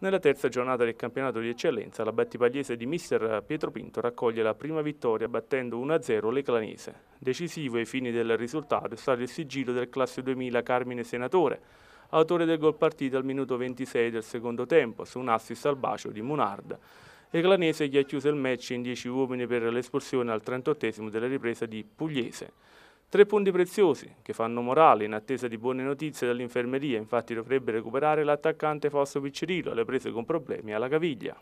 Nella terza giornata del campionato di eccellenza, la battipagliese di mister Pietro Pinto raccoglie la prima vittoria battendo 1-0 l'Eclanese. Decisivo ai fini del risultato è stato il sigillo del classe 2000 Carmine Senatore, autore del gol partito al minuto 26 del secondo tempo, su un assist al bacio di Munard. Eclanese gli ha chiuso il match in 10 uomini per l'espulsione al 38 della ripresa di Pugliese. Tre punti preziosi che fanno morale in attesa di buone notizie dall'infermeria, infatti dovrebbe recuperare l'attaccante Fosso Piccirillo alle prese con problemi alla caviglia.